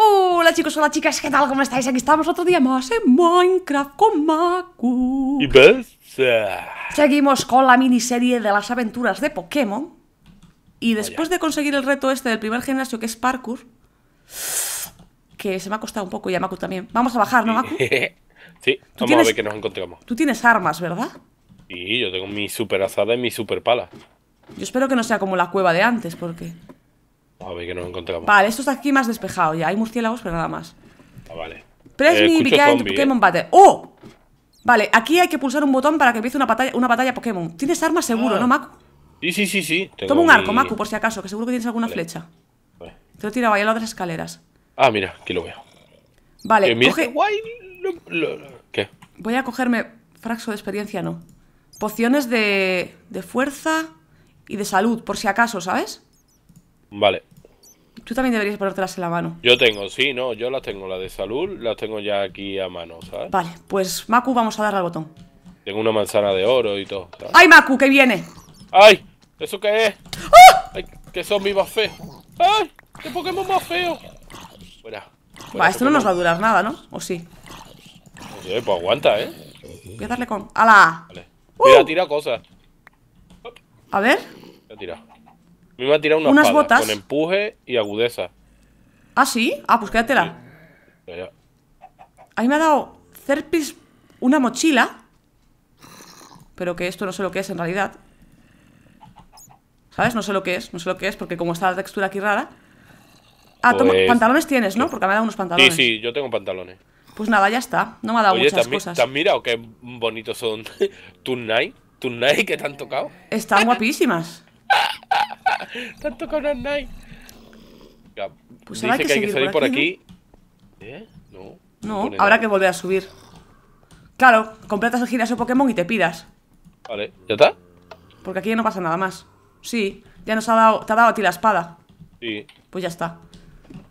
Hola chicos, hola chicas, ¿qué tal? ¿Cómo estáis? Aquí estamos otro día más en Minecraft con Maku. ¿Y ves? Seguimos con la miniserie de las aventuras de Pokémon. Y después de conseguir el reto este del primer gimnasio, que es parkour, que se me ha costado un poco y a Maku también. Vamos a bajar, ¿no, Maku? sí, vamos a ver qué nos encontramos. Tú tienes armas, ¿verdad? Sí, yo tengo mi super azada y mi super pala. Yo espero que no sea como la cueva de antes, porque... A ver que encontramos. Vale, esto está aquí más despejado ya. Hay murciélagos, pero nada más. Ah, vale. Press eh, me Pokémon eh. Battle. ¡Oh! Vale, aquí hay que pulsar un botón para que empiece una batalla, una batalla Pokémon. Tienes armas seguro, ah. ¿no, Macu? Sí, sí, sí, sí. Toma un arco, macu por si acaso, que seguro que tienes alguna flecha. Vale. Te lo tirado ahí al lado de las escaleras. Ah, mira, aquí lo veo. Vale, eh, coge... ¿Qué? Voy a cogerme fraxo de experiencia, no. Pociones de, de fuerza y de salud, por si acaso, ¿sabes? Vale. Tú también deberías ponértelas en la mano. Yo tengo, sí, no, yo las tengo, la de salud, las tengo ya aquí a mano, ¿sabes? Vale, pues Maku, vamos a darle al botón. Tengo una manzana de oro y todo. ¡Ay, Maku, que viene! ¡Ay! ¿Eso qué es? ¡Ah! ¡Ay, qué más feo! ¡Ay! ¡Qué Pokémon más feo! Fuera. Va, esto no nos va a durar nada, ¿no? ¿O sí? pues aguanta, ¿eh? Voy a darle con... ¡Hala! Vale. Mira, uh! tira cosas. A ver. tira. Me iba a tirar una unas botas. Con empuje y agudeza. ¿Ah, sí? Ah, pues quédatela. A Ahí me ha dado Cerpis una mochila. Pero que esto no sé lo que es en realidad. ¿Sabes? No sé lo que es, no sé lo que es, porque como está la textura aquí rara. Ah, pues, pantalones tienes, ¿no? Pues, porque me ha dado unos pantalones. Sí, sí, yo tengo pantalones. Pues nada, ya está. No me ha dado Oye, muchas cosas. mirado qué bonitos son tus Nike? ¿Tus que te han tocado? Están guapísimas. Tanto con pues Dice que, hay que salir por aquí. No. ¿Eh? No, habrá que volver a subir. Claro, completas el giraso Pokémon y te pidas. Vale, ¿ya está? Porque aquí ya no pasa nada más. Sí, ya nos ha dado, te ha dado a ti la espada. Sí. Pues ya está.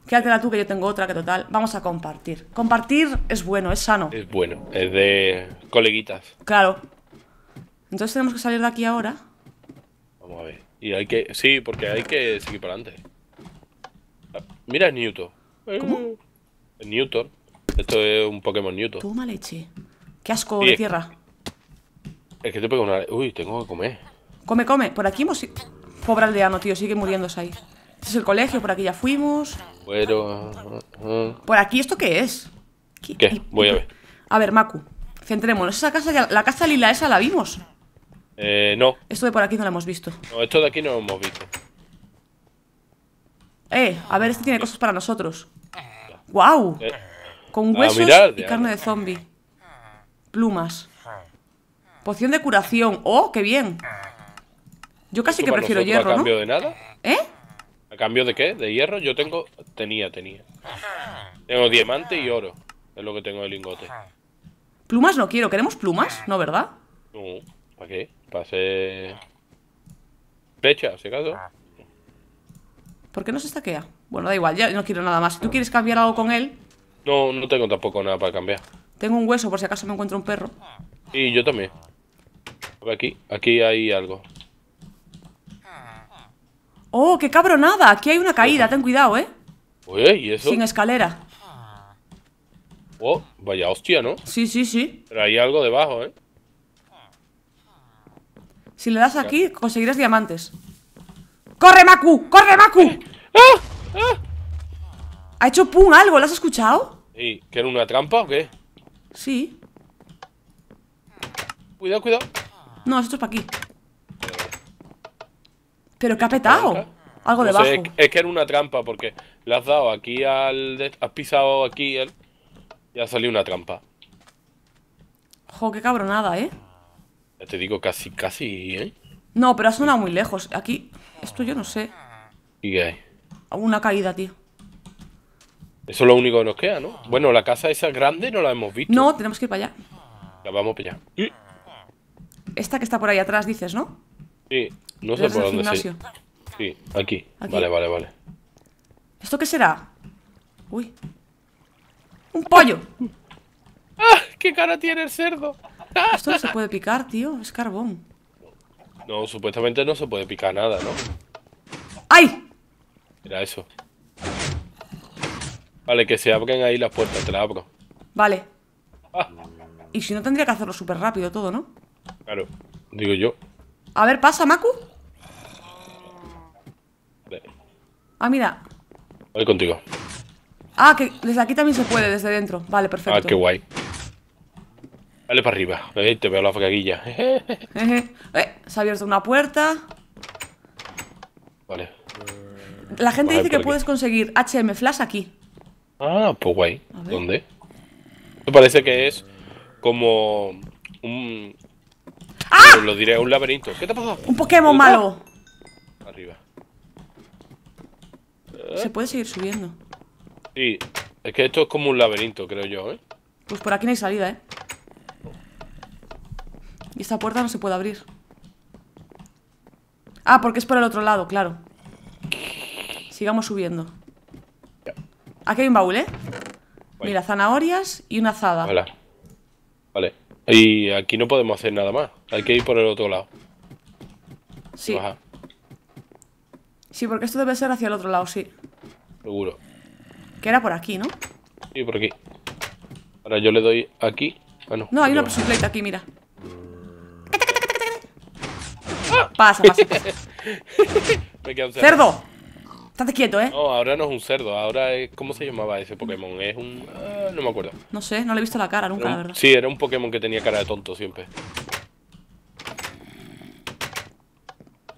Quédatela tú que yo tengo otra que total. Vamos a compartir. Compartir es bueno, es sano. Es bueno, es de coleguitas. Claro. Entonces tenemos que salir de aquí ahora. Vamos a ver. Y hay que... Sí, porque hay que seguir para adelante. Ah, mira, es Newton. ¿Cómo? Eh, es Newton. Esto es un Pokémon Newton. Toma leche. Qué asco de tierra. Es que te pego una... Uy, tengo que comer. Come, come. Por aquí hemos... Pobre aldeano, tío. Sigue muriéndose ahí. Este es el colegio. Por aquí ya fuimos. Bueno... ¿Por aquí esto qué es? ¿Qué? Voy a ver. A ver, Maku. Centrémonos. Esa casa, la casa lila esa la vimos. Eh, no. Esto de por aquí no lo hemos visto. No, esto de aquí no lo hemos visto. Eh, a ver, este tiene cosas para nosotros. ¡Guau! Eh, Con huesos y carne de zombie. Plumas. Poción de curación. ¡Oh, qué bien! Yo casi que prefiero hierro, ¿no? ¿A cambio de nada? ¿Eh? ¿A cambio de qué? ¿De hierro? Yo tengo... Tenía, tenía. Tengo diamante y oro. Es lo que tengo de lingote. Plumas no quiero. ¿Queremos plumas? No, ¿verdad? No. ¿Para qué? ¿Para ser. Pecha, si acaso? Ah, ¿Por qué no se estaquea? Bueno, da igual, ya no quiero nada más. Si tú quieres cambiar algo con él. No, no tengo tampoco nada para cambiar. Tengo un hueso por si acaso me encuentro un perro. Y yo también. Aquí, aquí hay algo. ¡Oh, qué cabronada! Aquí hay una caída, ten cuidado, ¿eh? Oye, ¿y eso? Sin escalera. Oh, vaya hostia, ¿no? Sí, sí, sí. Pero hay algo debajo, ¿eh? Si le das aquí, conseguirás diamantes. ¡Corre, Maku! ¡Corre, Maku! Eh, eh, eh. Ha hecho pum algo, ¿lo has escuchado? ¿Y ¿que era una trampa o qué? Sí. Cuidado, cuidado. No, esto es para aquí. Pero que ha petado. Algo debajo. es, que era una trampa porque le has dado aquí al. Has pisado aquí y ha salido una trampa. Jo, qué cabronada, eh. Ya te digo casi, casi, ¿eh? No, pero ha sonado muy lejos. Aquí, esto yo no sé. ¿Y qué hay? Una caída, tío. Eso es lo único que nos queda, ¿no? Bueno, la casa esa grande no la hemos visto. No, tenemos que ir para allá. La vamos para allá. Esta que está por ahí atrás, dices, ¿no? Sí, no sé por dónde gimnasio? Sí, aquí. aquí. Vale, vale, vale. ¿Esto qué será? Uy. ¡Un pollo! ¡Ah! ¡Qué cara tiene el cerdo! Esto no se puede picar, tío. Es carbón. No, supuestamente no se puede picar nada, ¿no? ¡Ay! Mira eso. Vale, que se abren ahí las puertas, te las abro. Vale. Ah. Y si no, tendría que hacerlo súper rápido todo, ¿no? Claro, digo yo. A ver, pasa, Maku. Ah, mira. Voy contigo. Ah, que desde aquí también se puede, desde dentro. Vale, ah, perfecto. Ah, qué guay. Dale para arriba. te veo la fraguilla eh, se ha abierto una puerta. Vale. La gente dice que puedes conseguir HM Flash aquí. Ah, pues guay. ¿Dónde? Me parece que es como un... ¡Ah! lo diré, un laberinto. ¿Qué te pasado? Un Pokémon malo. Arriba. Se puede seguir subiendo. Sí, es que esto es como un laberinto, creo yo, ¿eh? Pues por aquí no hay salida, ¿eh? Y esta puerta no se puede abrir. Ah, porque es por el otro lado, claro. Sigamos subiendo. Aquí hay un baúl, ¿eh? Mira, zanahorias y una azada. Vale. Y aquí no podemos hacer nada más. Hay que ir por el otro lado. Sí. Sí, porque esto debe ser hacia el otro lado, sí. Seguro. Que era por aquí, ¿no? Sí, por aquí. Ahora yo le doy aquí. Bueno. Ah, no. hay una plate aquí, mira. Pasa, pasa. cerdo. Estate quieto, ¿eh? No, ahora no es un cerdo, ahora es... ¿Cómo se llamaba ese Pokémon? Es un... Ah, no me acuerdo. No sé, no le he visto la cara nunca, la verdad. Sí, era un Pokémon que tenía cara de tonto siempre.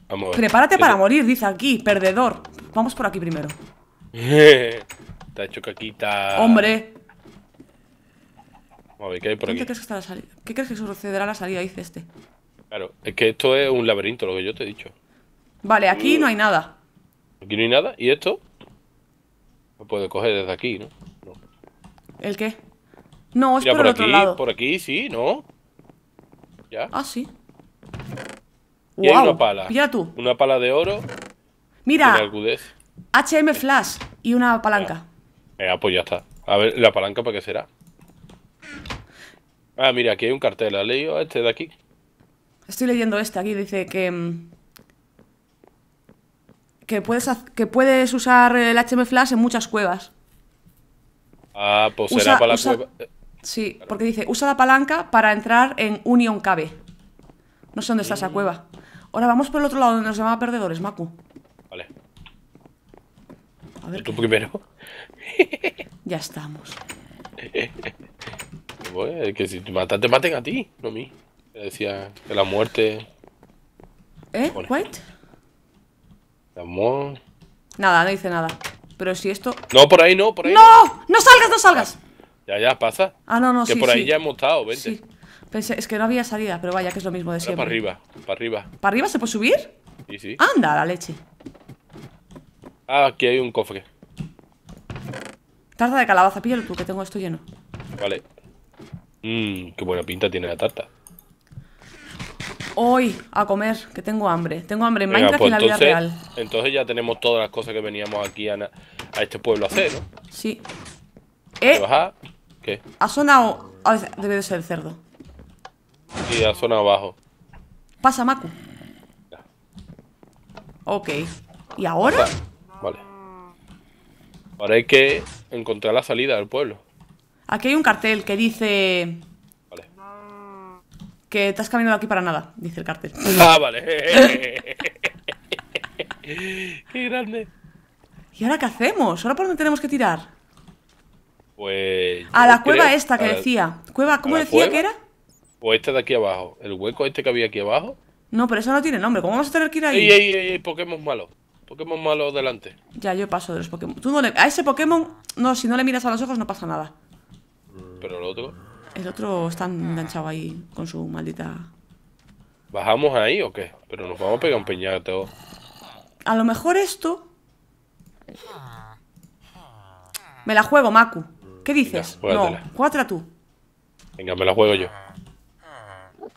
Vamos a ver. Prepárate para morir, dice aquí, perdedor. Vamos por aquí primero. Está hecho caquita. Hombre. a ver, ¿qué hay por aquí? crees que, ¿Qué crees que sucederá a la salida? Dice este. Claro, es que esto es un laberinto, lo que yo te he dicho. Vale, aquí no hay nada. Aquí no hay nada. ¿Y esto? Lo puedo coger desde aquí, ¿no? no. el qué? No, es por, aquí, otro lado. Por aquí, sí, ¿no? ¿Ya? Ah, sí. Y hay una pala. Mira tú. Una pala de oro. Mira. HM Flash y una palanca. Eh, pues ya está. A ver, ¿la palanca para qué será? Ah, mira, aquí hay un cartel. ¿Has leído este de aquí? Estoy leyendo este aquí, dice que... Mm, que puedes, que puedes usar el HM Flash en muchas cuevas. Ah, pues será para la cueva. Sí, porque dice, usa la palanca para entrar en Union Cave. No sé dónde está esa mm. cueva. Ahora vamos por el otro lado donde nos llamaba perdedores, Maku. Vale. A ver. Tú primero. ya estamos. Pues, que si te matan, te maten a ti, no a mí decía que la muerte. ¿Eh? ¿What? La Nada, no dice nada. Pero si esto. No, por ahí no, por ahí. ¡No! ¡No, salgas, no salgas! Ya, ya, pasa. Ah, no, no, sí, sí. Que por ahí ya hemos estado, vente. Sí. Pensé, es que no había salida, pero vaya, que es lo mismo de siempre. para arriba, para arriba. ¿Para arriba se puede subir? Sí, sí. Anda, la leche. Ah, aquí hay un cofre. Tarta de calabaza, píllalo tú, que tengo esto lleno. Vale. Mmm, qué buena pinta tiene la tarta hoy a comer, que tengo hambre. Tengo hambre en Minecraft y pues en la vida real. Entonces ya tenemos todas las cosas que veníamos aquí a, este pueblo a hacer, ¿no? Sí. ¿Eh? ¿Qué? Ha sonado... A debe de ser el cerdo. Sí, ha sonado abajo. Pasa, Maku. Ok. ¿Y ahora? Vale. Ahora hay que encontrar la salida del pueblo. Aquí hay un cartel que dice que te has caminado aquí para nada, dice el cartel. Ah, vale. qué grande. ¿Y ahora qué hacemos? ¿Ahora por dónde tenemos que tirar? Pues. A la cueva esta que decía. ¿Cueva? ¿Cómo decía que era? Pues esta de aquí abajo. ¿El hueco este que había aquí abajo? No, pero eso no tiene nombre. ¿Cómo vamos a tener que ir ahí? y ey, ey, Pokémon malo. Pokémon malo delante. Ya, yo paso de los Pokémon. Tú no le... A ese Pokémon, no, si no le miras a los ojos no pasa nada. Pero el otro. El otro está ah. enganchado ahí con su maldita... ¿Bajamos ahí o qué? Pero nos vamos a pegar un peñato. A lo mejor esto... Me la juego, Maku. ¿Qué dices? no no, jugátela tú. Venga, me la juego yo.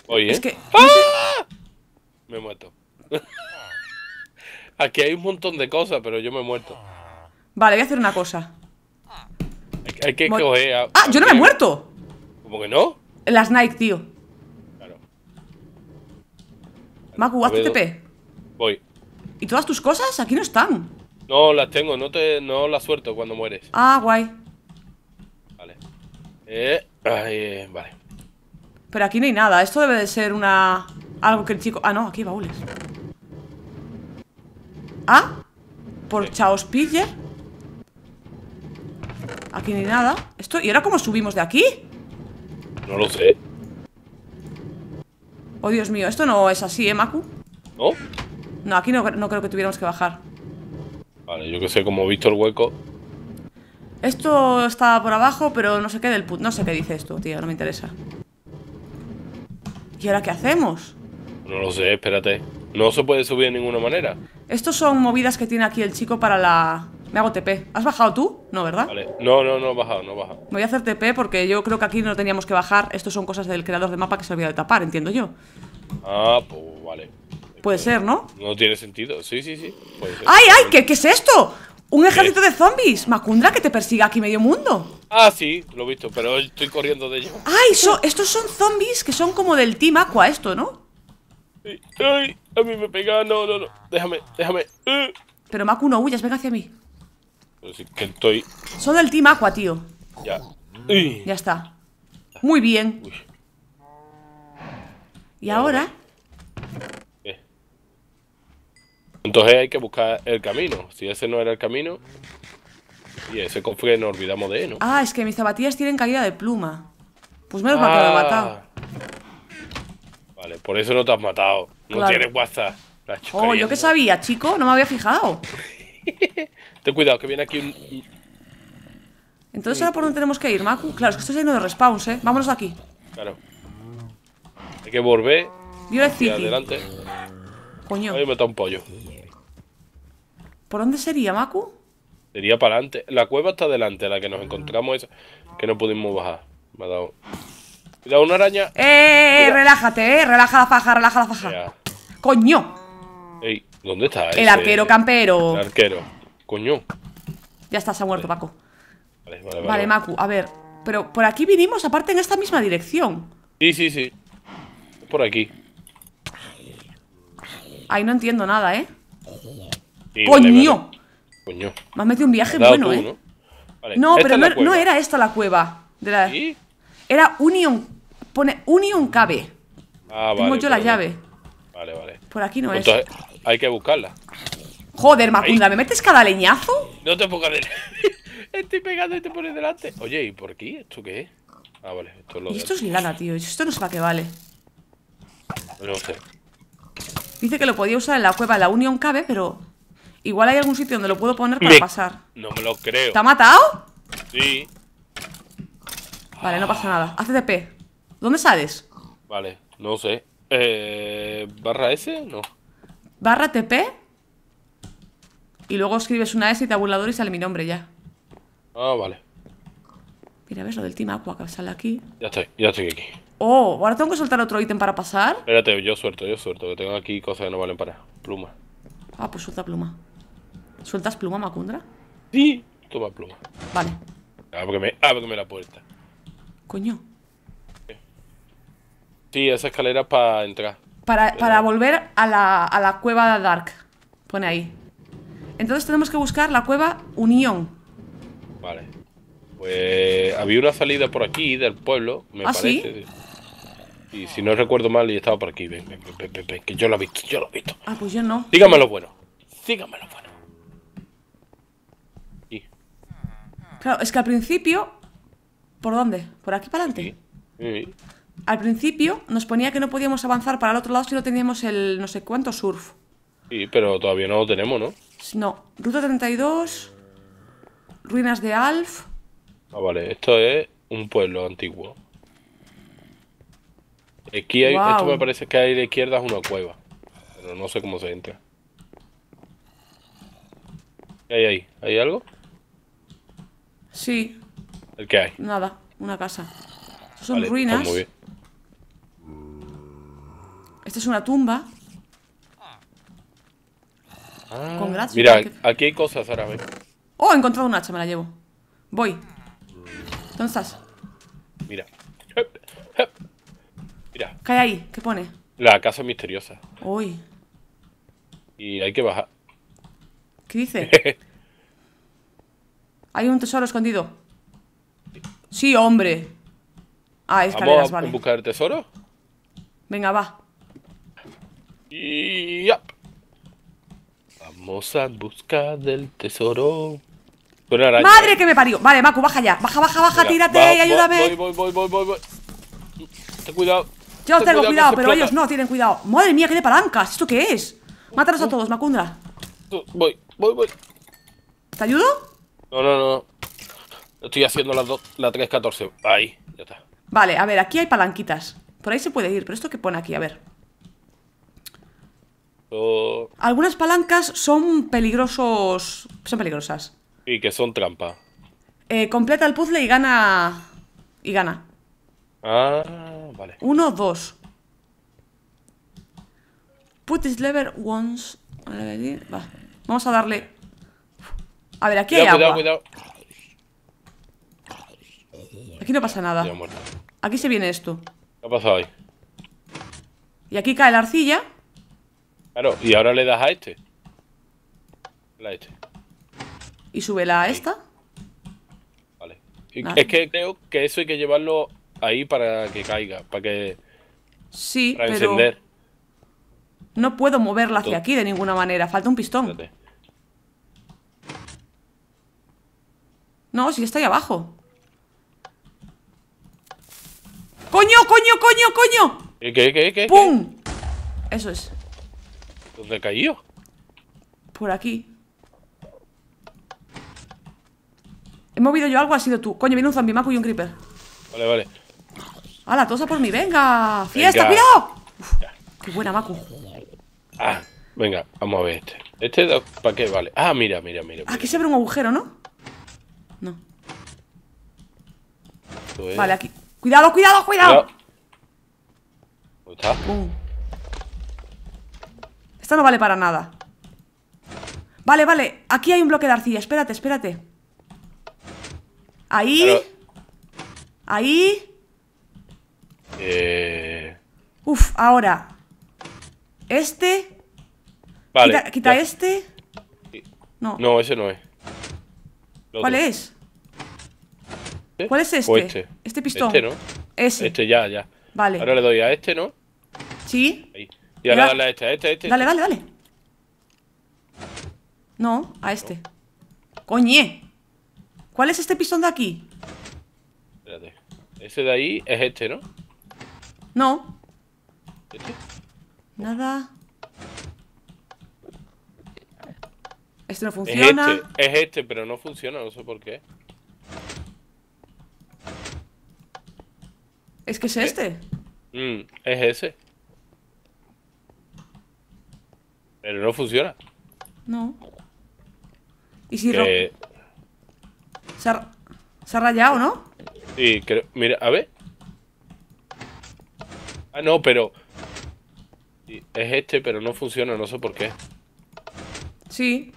Oye, es que... ¡Ah! Me muerto. Aquí hay un montón de cosas, pero yo me he muerto. Vale, voy a hacer una cosa. Hay que, coger... ¡Ah! ¡Yo no me he muerto! ¿Cómo que no? Las Nike, tío. Claro. Maku, haz TP. Voy. ¿Y todas tus cosas? Aquí no están. No, las tengo, no te no las suelto cuando mueres. Ah, guay. Vale. Eh, ay, vale. Pero aquí no hay nada. Esto debe de ser una... Algo que el chico... Ah, no, aquí hay baúles. Ah, por Chaos Piller. Aquí no hay nada. Esto... ¿Y ahora cómo subimos de aquí? No lo sé. Oh, Dios mío, esto no es así, ¿eh, Maku? ¿No? No, aquí no, no creo que tuviéramos que bajar. Vale, yo que sé, como he visto el hueco... Esto está por abajo, pero no sé qué del put... No sé qué dice esto, tío, no me interesa. ¿Y ahora qué hacemos? No lo sé, espérate. No se puede subir de ninguna manera. Estos son movidas que tiene aquí el chico para la... Me hago TP. ¿Has bajado tú? No, ¿verdad? Vale. No, no, no he bajado, no he bajado. Voy a hacer TP porque yo creo que aquí no teníamos que bajar. Estos son cosas del creador de mapa que se olvidó de tapar, entiendo yo. Ah, pues vale. Puede ser, ¿no? No tiene sentido. Sí, sí, sí. ay! ¿qué, es esto? Un ejército de zombies. Macundra que te persiga aquí medio mundo. Ah, sí, lo he visto, pero estoy corriendo de ellos. Ay, estos son zombies que son como del Team Aqua, esto, ¿no? Ay, a mí me pega. No, no, no. Déjame, déjame. Pero Macu, no huyas, venga hacia mí estoy. Son del Team Aqua, tío. Ya. Ya está. Muy bien. Y ahora. Eh. Entonces hay que buscar el camino. Si ese no era el camino. Y ese cofre nos olvidamos de él, ¿no? Ah, es que mis zapatillas tienen caída de pluma. Pues menos ah. mal lo Vale, por eso no te has matado. No tienes WhatsApp. Oh, yo qué sabía, chico, no me había fijado. Ten cuidado, que viene aquí un... Entonces, ¿ahora por dónde tenemos que ir, Maku? Claro, es que estoy lleno de respawns, ¿eh? Vámonos de aquí. Claro. Hay que volver. Yo adelante. Coño. Ahí me un pollo. ¿Por dónde sería, Maku? Sería para adelante. La cueva está adelante, la que nos encontramos esa. Que no pudimos bajar. Me ha dado... Cuidado, una araña. ¡Eh, eh, eh Relájate, eh. Relaja la faja, relaja la faja. ¡Coño! Ey. ¿Dónde está? El arquero campero. El arquero. Coño. Ya estás se ha muerto, Paco. Vale, vale, vale, Macu, a ver. Pero por aquí vinimos, aparte, en esta misma dirección. Sí, sí, sí. Por aquí. Ahí no entiendo nada, ¿eh? ¡Coño! Coño. Me has metido un viaje bueno, ¿eh? No, pero no, era esta la cueva. De la... Era Union. Pone Union Cabe. Ah, Tengo yo la llave. Vale, vale. Por aquí no Entonces, es. Hay que buscarla. Joder, Macunda, ¿me metes cada leñazo? No te pongas de... Estoy pegando y te pones delante. Oye, ¿y por aquí? ¿Esto qué es? Ah, vale. Esto es, lo y esto es lana, tío. Esto no sé para qué vale. No sé. Dice que lo podía usar en la cueva, de la Unión Cabe, pero... Igual hay algún sitio donde lo puedo poner para pasar. No me lo creo. ¿Te ha matado? Sí. Vale, no pasa nada. Haz TP. ¿Dónde sales? Vale, no sé. Eh, ¿Barra S? No barra TP y luego escribes una S y tabulador y sale mi nombre ya. Ah, vale. Mira, ¿ves lo del Team Aqua que sale aquí? Ya estoy, ya estoy aquí. Oh, ahora tengo que soltar otro ítem para pasar. Espérate, yo suelto, yo suelto, que tengo aquí cosas que no valen para pluma. Ah, pues suelta pluma. ¿Sueltas pluma, Macundra? Sí, toma pluma. Vale. Ábreme, ábreme la puerta. Coño. Sí, esa escalera es para entrar. Para, para volver a la, a la cueva Dark. Pone ahí. Entonces tenemos que buscar la cueva Unión. Vale. Pues había una salida por aquí del pueblo, me ¿Ah, parece. ¿sí? Y si no recuerdo mal, y estaba por aquí. Ven, ven, ven, que yo lo he visto, yo lo he visto. Ah, pues yo no. Dígame lo bueno. Dígame bueno. Claro, es que al principio. ¿Por dónde? ¿Por aquí para adelante? sí al principio nos ponía que no podíamos avanzar para el otro lado si no teníamos el no sé cuánto surf. Sí, pero todavía no lo tenemos, ¿no? No. Ruta 32, ruinas de Alf. Ah, vale, esto es un pueblo antiguo. Aquí hay, esto me parece que hay de izquierda es una cueva. Pero no sé cómo se entra. ¿Qué hay ahí? ¿Hay algo? Sí. ¿El qué hay? Nada, una casa. Son pues ruinas. Esta es una tumba. con ah. Mira, aquí hay cosas ahora, Oh, he encontrado un hacha, me la llevo. Voy. ¿Dónde estás? Mira. Mira. ¿Qué hay ahí? ¿Qué pone? La casa misteriosa. Uy. Y hay que bajar. ¿Qué dice? hay un tesoro escondido. Sí, hombre. Ah, escaleras, ¿Vamos a buscar el tesoro? Venga, va. Yep. Vamos a buscar del tesoro. ¡Madre que me parió! Vale, Maku, baja ya. Baja, baja, baja, tírate y ayúdame. Voy, voy, voy, voy, voy, Ten cuidado. Yo tengo cuidado, pero ellos no tienen cuidado. Madre mía, qué de palancas. ¿Esto qué es? Mátanos a todos, Macundra. Voy, voy, voy. ¿Te ayudo? No, no, no. Estoy haciendo la, la 3.14. Ahí, ya está. Vale, a ver, aquí hay palanquitas. Por ahí se puede ir, pero esto que pone aquí, a ver. Algunas palancas son peligrosos. Son peligrosas. Y que son trampa. Eh, completa el puzzle y gana. Y gana. Ah, vale. Uno, dos. Put this lever once. Vamos a darle. A ver, aquí hay agua. Aquí no pasa nada. Aquí se viene esto. ¿Qué ha pasado ahí? Y aquí cae la arcilla. Claro, y ahora le das a este. La este. ¿Y súbela a esta? Vale. Es que creo que eso hay que llevarlo ahí para que caiga, para que... Sí, para pero... Encender. No puedo moverla hacia aquí de ninguna manera, falta un pistón. No, si está ahí abajo. ¡Coño, coño, coño, coño! coño qué, qué? qué? pum Eso es. ¿Dónde pues caído? Por aquí. ¿He movido yo algo? Ha sido tú. Coño, viene un zombie, Macu y un creeper. Vale, vale. ¡Hala, tosa por mí! ¡Venga! ¡Fiesta, cuidado! ¡Qué buena, Macu! Ah, venga, vamos a ver este. ¿Este para qué vale? Ah, mira, mira, mira. Aquí se abre un agujero, ¿no? No. Vale, aquí. ¡Cuidado, cuidado, cuidado! cuidado. ¿Dónde pues está? no vale para nada Vale, vale, aquí hay un bloque de arcilla Espérate, espérate Ahí Ahí eh... Uf, ahora Este Vale Quita, este No No, ese no es este ¿Cuál es? ¿Cuál es este? este? este? pistón Este, ¿no? Este, ya, ya Vale Ahora le doy a este, ¿no? Sí Ahí y ahora dale a este, a este, a este. Dale, este. dale, dale. No, a este. ¡Coñe! ¿Cuál es este pistón de aquí? Espérate. Ese de ahí es este, ¿no? No. ¿Este? Nada. Este no funciona. Este, es este, pero no funciona, no sé por qué. Es que es eh, este. Mm, es ese. Pero no funciona. No. ¿Y si se, ha... rayado, no? Sí, creo. Mira, a ver. Ah, no, pero. es este, pero no funciona, no sé por qué. Sí.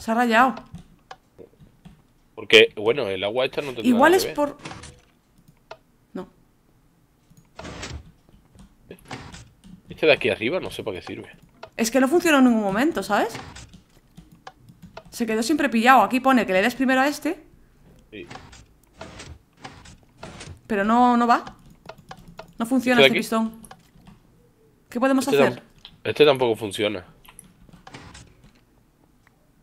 Se ha rayado. Porque, bueno, el agua esta no tendrá Igual es por. No. Este de aquí arriba no sé para qué sirve. Es que no funcionó en ningún momento, ¿sabes? Se quedó siempre pillado. Aquí pone que le des primero a este. Sí. Pero no, no va. No funciona este, pistón. ¿Qué podemos este hacer? Este tampoco funciona.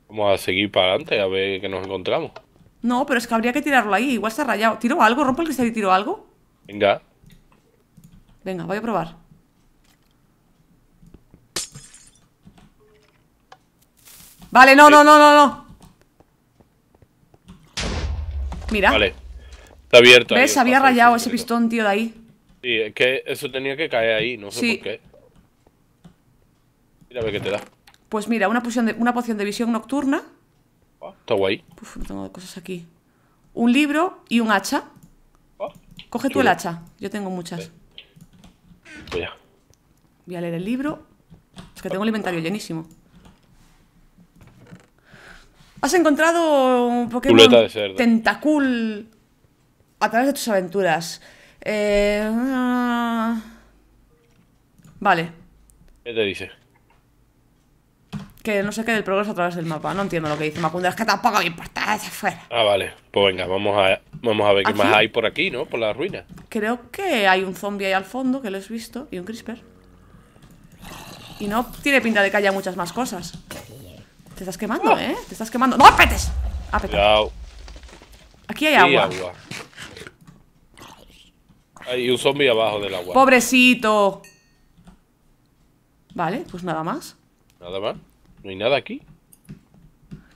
Vamos a seguir para adelante a ver qué nos encontramos. No, pero es que habría que tirarlo ahí. Igual está rayado. ¿Tiro algo? ¿Rompo el cristal y tiro algo? Venga. Venga, voy a probar. Vale, no, no, no, no, no. Mira. Vale. Está abierto. ¿Ves? Había rayado ese pistón, tío, de ahí. Sí, es que eso tenía que caer ahí, no sé por qué. Mira ve qué te da. Pues mira, una poción de, una de visión nocturna. Ah, está guay. tengo cosas aquí. Un libro y un hacha. Ah, Coge tú el hacha, yo tengo muchas. Voy pues a. Voy a leer el libro. Es que tengo el inventario llenísimo. Has encontrado un Pokémon Tentacul a través de tus aventuras. Eh, vale. ¿Qué te dice? Que no sé qué del progreso a través del mapa. No entiendo lo que dice Macunda. Es que tampoco me importa de afuera. Ah, vale. Pues venga, vamos a, vamos a ver qué más hay por aquí, ¿no? Por la ruina. Creo que hay un zombie ahí al fondo, que lo he visto, y un crisper. Y no tiene pinta de que haya muchas más cosas. Te estás quemando, ¿eh? Te estás quemando. ¡No apetes! Ah, Cuidado. Aquí hay agua. Hay un zombie abajo del agua. ¡Pobrecito! Vale, pues nada más. Nada más. No hay nada aquí.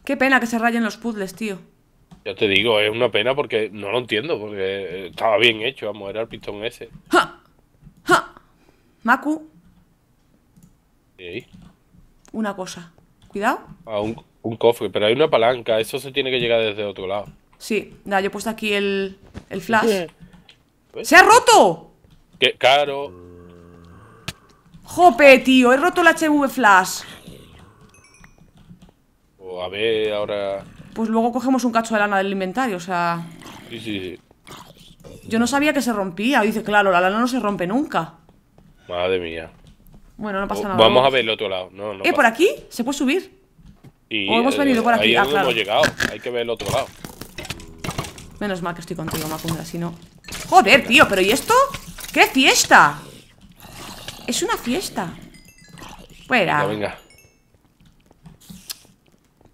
Qué pena que se rayen los puzzles, tío. Ya te digo, es una pena porque no lo entiendo, porque estaba bien hecho, vamos, era el pistón ese. ¡Ja! ¡Ja! Maku. ¿Sí? Una cosa. Cuidado. Ah, un, cofre, pero hay una palanca. Eso se tiene que llegar desde otro lado. Sí, da, yo he puesto aquí el, flash. ¡Se ha roto! ¡Qué caro! ¡Jope, tío! He roto el HV flash. Pues a ver, ahora. Pues luego cogemos un cacho de lana del inventario, o sea. Sí, sí, sí. Yo no sabía que se rompía. Dice, claro, la lana no se rompe nunca. Madre mía. Bueno, no pasa nada. Vamos a ver el otro lado. No, no ¿Eh, por aquí? ¿Se puede subir? Y, ¿O hemos eh, venido por aquí? Ahí ah, hemos llegado. Hay que ver el otro lado. Menos mal que estoy contigo, Macunda, si no... ¡Joder, tío! ¿Pero y esto? ¡Qué fiesta! Es una fiesta. Fuera. Venga, venga.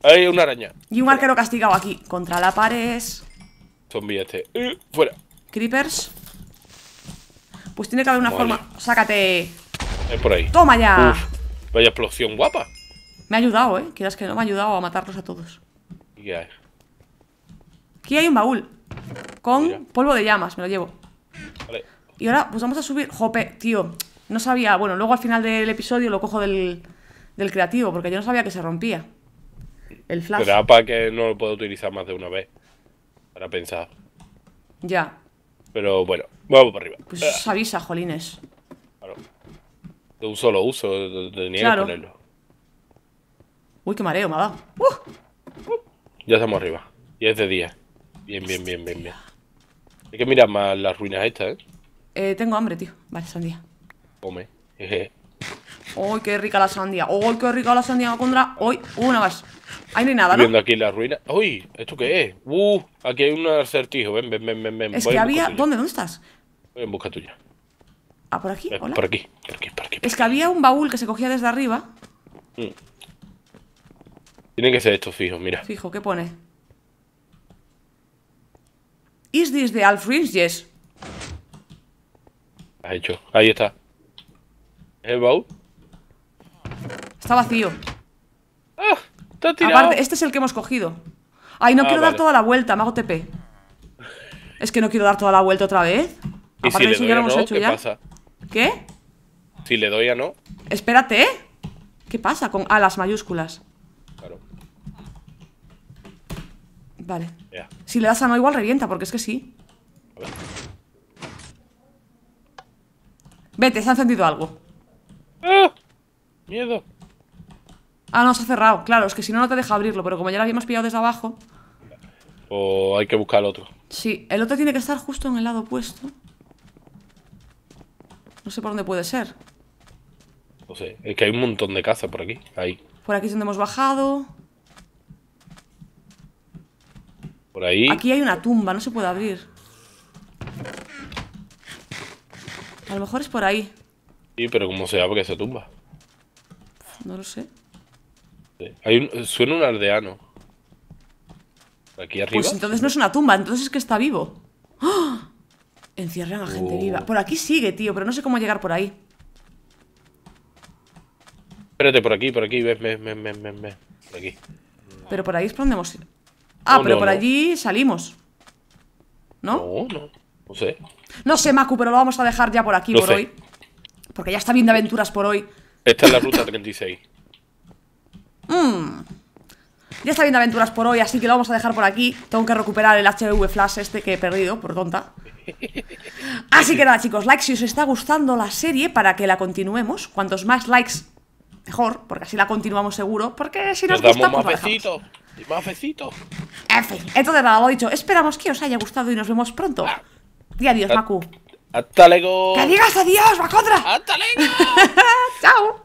Hay una araña. Y un arquero castigado aquí. Contra la pared. Zombie este. Eh, fuera. Creepers. Pues tiene que haber una forma. Sácate por ¡Toma ya! vaya explosión guapa. Me ha ayudado, ¿eh? Quieras que no, me ha ayudado a matarlos a todos. qué hay? Aquí hay un baúl. Con polvo de llamas, me lo llevo. Vale. Y ahora, pues vamos a subir... Jope, tío. No sabía... Bueno, luego al final del episodio lo cojo del, creativo, porque yo no sabía que se rompía. El flash. Pero para que no lo puedo utilizar más de una vez. Para pensar. Ya. Pero bueno, vamos para arriba. Pues avisa, jolines. De un solo uso, de nieve ponerlo. Uy, qué mareo me ha dado. Ya estamos arriba. Y es de día. Bien, bien, bien, bien, bien. Hay que mirar más las ruinas estas, ¿eh? eh tengo hambre, tío. Vale, sandía. Come. Uy, qué rica la sandía! Uy, qué rica la sandía, Condra! Uy, una más! Ahí no hay nada, ¿no? Viendo aquí las ruinas. ¡Uy! ¿Esto qué es? ¡Uh! Aquí hay un acertijo. Ven, ven, ven, ven. ven. Es que había... ¿Dónde? ¿Dónde estás? Voy en busca tuya. Ah, eh, por aquí, Por aquí, por aquí, por aquí. es que había un baúl que se cogía desde arriba. Tienen mm. Tiene que ser estos, fijo, mira. Fijo, ¿qué pone? ¿Is this the Alfred Yes. Ha hecho. Ahí está. el baúl? Está vacío. Ah, está tirado. Aparte, este es el que hemos cogido. Ay, no ah, quiero dar toda la vuelta, me hago TP. Es que no quiero dar toda la vuelta otra vez. Aparte si ya lo hemos hecho ¿qué Pasa? ¿Qué? Si le doy a no. Espérate, ¿eh? ¿Qué pasa con a las mayúsculas? Claro. Vale. Si le das a no, igual revienta, porque es que sí. Vete, se ha encendido algo. ¡Ah! Miedo. Ah, no, se ha cerrado. Claro, es que si no, no te deja abrirlo. Pero como ya lo habíamos pillado desde abajo. O hay que buscar el otro. Sí, el otro tiene que estar justo en el lado opuesto. No sé por dónde puede ser. No sé, es que hay un montón de caza por aquí. Ahí. Por aquí es donde hemos bajado. Por ahí. Aquí hay una tumba, no se puede abrir. A lo mejor es por ahí. Sí, pero ¿cómo se abre esa tumba? No lo sé. Hay un, suena un aldeano. Aquí arriba. Pues entonces no es una tumba, entonces es que está vivo. ¡Ah! Encierran a gente oh. viva. Por aquí sigue, tío, pero no sé cómo llegar por ahí. Espérate, por aquí, por aquí, ven, ven, ven, ven, ven, Por aquí. Pero por ahí es por donde hemos... Ah, oh, pero por allí salimos. ¿No? No, no. No sé. No sé, Maku, pero lo vamos a dejar ya por aquí, por hoy. Porque ya está bien aventuras por hoy. Esta es la ruta 36. Mmm. Ya está viendo aventuras por hoy, así que lo vamos a dejar por aquí. Tengo que recuperar el HV Flash este que he perdido, por tonta. Así que nada, chicos, like si os está gustando la serie para que la continuemos. Cuantos más likes, mejor, porque así la continuamos seguro. Porque si nos, nos gusta, pues la más En fin, entonces nada, lo dicho. Esperamos que os haya gustado y nos vemos pronto. Ah. Y adiós, ah. Maku. Hasta luego. ¡Que digas adiós, Macotra! ¡Hasta luego! ¡Chao!